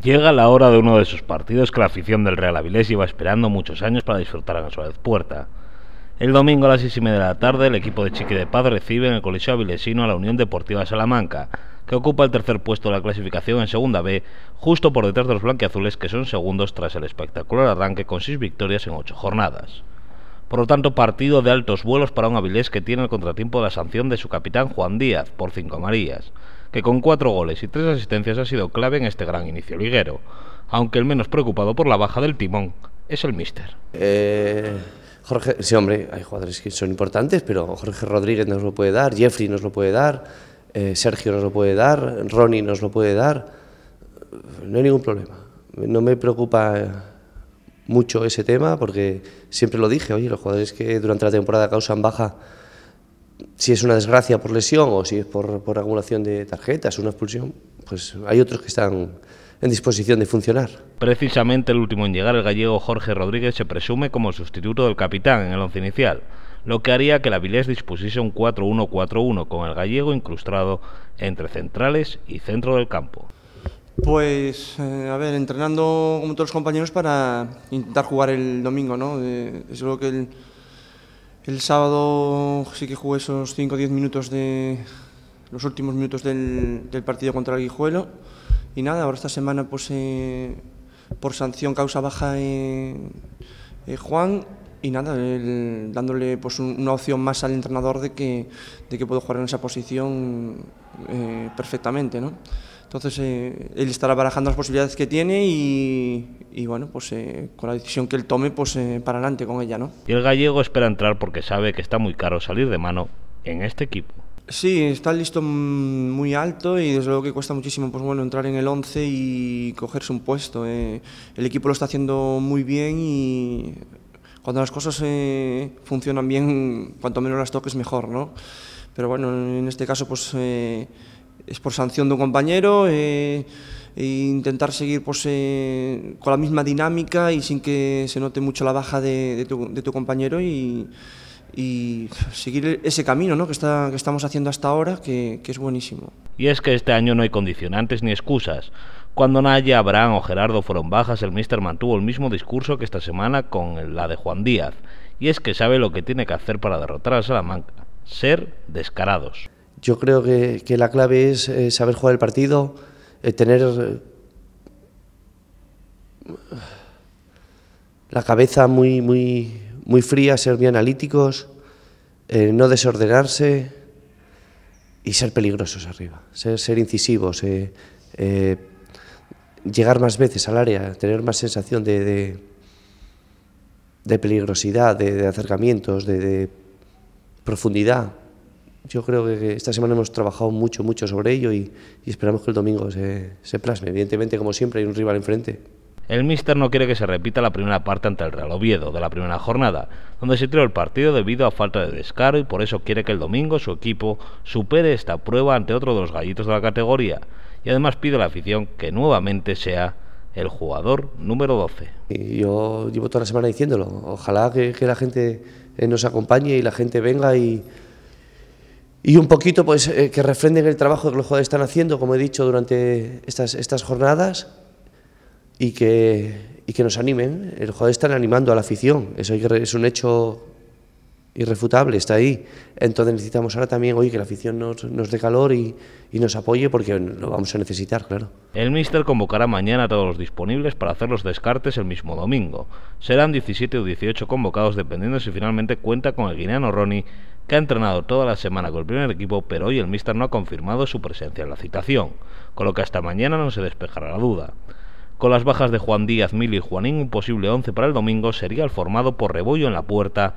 Llega la hora de uno de sus partidos que la afición del Real Avilés lleva esperando muchos años para disfrutar a vez Puerta. El domingo a las seis y media de la tarde, el equipo de Chiqui de Paz recibe en el Coliseo Avilesino a la Unión Deportiva Salamanca, que ocupa el tercer puesto de la clasificación en Segunda B, justo por detrás de los blanquiazules que son segundos tras el espectacular arranque con seis victorias en ocho jornadas. Por lo tanto, partido de altos vuelos para un Avilés que tiene el contratiempo de la sanción de su capitán Juan Díaz por cinco amarillas que con cuatro goles y tres asistencias ha sido clave en este gran inicio liguero, aunque el menos preocupado por la baja del timón es el míster. Eh, Jorge, sí hombre, hay jugadores que son importantes, pero Jorge Rodríguez nos lo puede dar, Jeffrey nos lo puede dar, eh, Sergio nos lo puede dar, Ronnie nos lo puede dar, no hay ningún problema. No me preocupa mucho ese tema porque siempre lo dije, oye, los jugadores que durante la temporada causan baja si es una desgracia por lesión o si es por, acumulación de tarjetas, una expulsión, pues hay otros que están en disposición de funcionar. Precisamente el último en llegar, el gallego Jorge Rodríguez, se presume como sustituto del capitán en el once inicial, lo que haría que la vilés dispusiese un 4-1-4-1 con el gallego incrustado entre centrales y centro del campo. Pues, eh, a ver, entrenando como todos los compañeros para intentar jugar el domingo, ¿no? Eh, es lo que el el sábado sí que jugué esos 5 o 10 minutos de los últimos minutos del, partido contra el Guijuelo. Y nada, ahora esta semana pues eh, por sanción causa baja eh, eh, Juan y nada, dándole pues una opción más al entrenador de que, de que puedo jugar en esa posición eh, perfectamente, ¿no? Entonces eh, él estará barajando las posibilidades que tiene y, bueno, pues eh, con la decisión que él tome, pues para adelante con ella, ¿no? Y el gallego espera entrar porque sabe que está muy caro salir de mano en este equipo. Sí, está listo muy alto y desde luego que cuesta muchísimo pues bueno, entrar en el 11 y cogerse un puesto. El equipo lo está haciendo muy bien y cuando las cosas eh, funcionan bien, cuanto menos las toques, mejor, ¿no? Pero bueno, en este caso, pues eh, es por sanción de un compañero eh, e intentar seguir pues, con la misma dinámica y sin que se note mucho la baja de, tu, compañero y, seguir ese camino ¿no? que, está, que estamos haciendo hasta ahora, que, que es buenísimo. Y es que este año no hay condicionantes ni excusas. Cuando Naya, Abraham o Gerardo fueron bajas, el míster mantuvo el mismo discurso que esta semana con la de Juan Díaz, y es que sabe lo que tiene que hacer para derrotar a Salamanca, ser descarados. Yo creo que, la clave es eh, saber jugar el partido, eh, tener eh, la cabeza muy, muy, muy fría, ser bien analíticos, no desordenarse y ser peligrosos arriba, ser, incisivos. Eh, llegar más veces al área, tener más sensación de, de, peligrosidad, de, acercamientos, de, profundidad. Yo creo que esta semana hemos trabajado mucho, mucho sobre ello y, y esperamos que el domingo se, se plasme. Evidentemente, como siempre, hay un rival enfrente. El míster no quiere que se repita la primera parte ante el Real Oviedo de la primera jornada, donde se tiró el partido debido a falta de descaro y por eso quiere que el domingo su equipo supere esta prueba ante otro de los gallitos de la categoría y además pido a la afición que nuevamente sea el jugador número 12. Yo llevo toda la semana diciéndolo, ojalá que, la gente eh, nos acompañe y la gente venga y, un poquito pues eh, que refrenden el trabajo que los jugadores están haciendo, como he dicho, durante estas, estas jornadas y que, que nos animen. el jugadores están animando a la afición, eso es un hecho irrefutable, está ahí. Entonces necesitamos ahora también, hoy que la afición nos, dé calor y, nos apoye porque lo vamos a necesitar, claro. El Mister convocará mañana a todos los disponibles para hacer los descartes el mismo domingo. Serán 17 o 18 convocados dependiendo si finalmente cuenta con el guineano Ronnie, que ha entrenado toda la semana con el primer equipo, pero hoy el míster no ha confirmado su presencia en la citación, con lo que hasta mañana no se despejará la duda. Con las bajas de Juan Díaz, Mil y Juanín, un posible 11 para el domingo sería el formado por Rebollo en la puerta,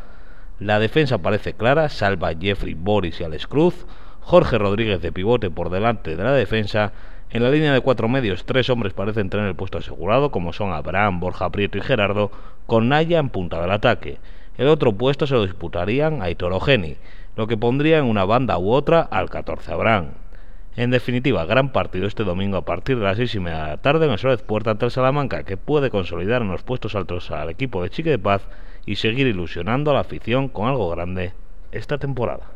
la defensa parece clara, salva a Jeffrey Boris y Alex Cruz, Jorge Rodríguez de pivote por delante de la defensa. En la línea de cuatro medios, tres hombres parecen tener el puesto asegurado, como son Abraham, Borja Prieto y Gerardo, con Naya en punta del ataque. El otro puesto se lo disputarían a Aitor lo que pondría en una banda u otra al 14 Abraham. En definitiva, gran partido este domingo a partir de las 6 y media de la tarde en el Suárez Puerta ante el Salamanca, que puede consolidar en los puestos altos al equipo de Chique de Paz y seguir ilusionando a la afición con algo grande esta temporada.